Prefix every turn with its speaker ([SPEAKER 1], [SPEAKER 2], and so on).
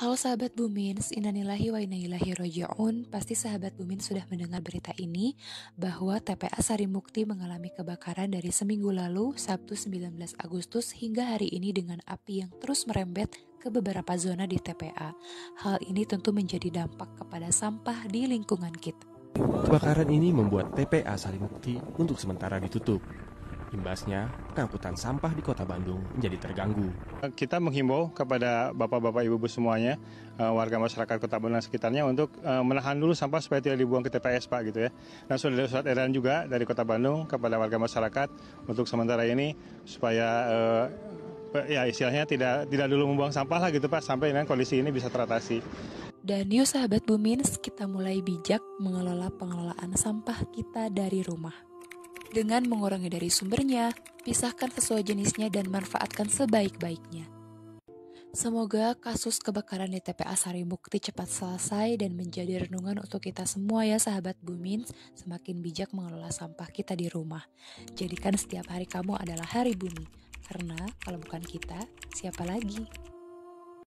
[SPEAKER 1] Halo sahabat Bumins, inanilahi wa inna roja'un Pasti sahabat Bumin sudah mendengar berita ini bahwa TPA Sari Mukti mengalami kebakaran dari seminggu lalu, Sabtu 19 Agustus hingga hari ini dengan api yang terus merembet ke beberapa zona di TPA. Hal ini tentu menjadi dampak kepada sampah di lingkungan kita.
[SPEAKER 2] Kebakaran ini membuat TPA Sari Mukti untuk sementara ditutup. Imbasnya, pengangkutan sampah di kota Bandung menjadi terganggu.
[SPEAKER 3] Kita menghimbau kepada bapak-bapak ibu-ibu semuanya, eh, warga masyarakat kota Bandung sekitarnya untuk eh, menahan dulu sampah supaya tidak dibuang ke TPS Pak gitu ya. Dan sudah ada surat edaran juga dari kota Bandung kepada warga masyarakat untuk sementara ini supaya eh, ya istilahnya tidak tidak dulu membuang sampah lah gitu Pak sampai dengan kondisi ini bisa teratasi.
[SPEAKER 1] Dan yuk sahabat Bumins, kita mulai bijak mengelola pengelolaan sampah kita dari rumah. Dengan mengurangi dari sumbernya, pisahkan sesuai jenisnya dan manfaatkan sebaik-baiknya. Semoga kasus kebakaran di TPA Sari Mukti cepat selesai dan menjadi renungan untuk kita semua ya sahabat Bumin, semakin bijak mengelola sampah kita di rumah. Jadikan setiap hari kamu adalah hari bumi, karena kalau bukan kita, siapa lagi?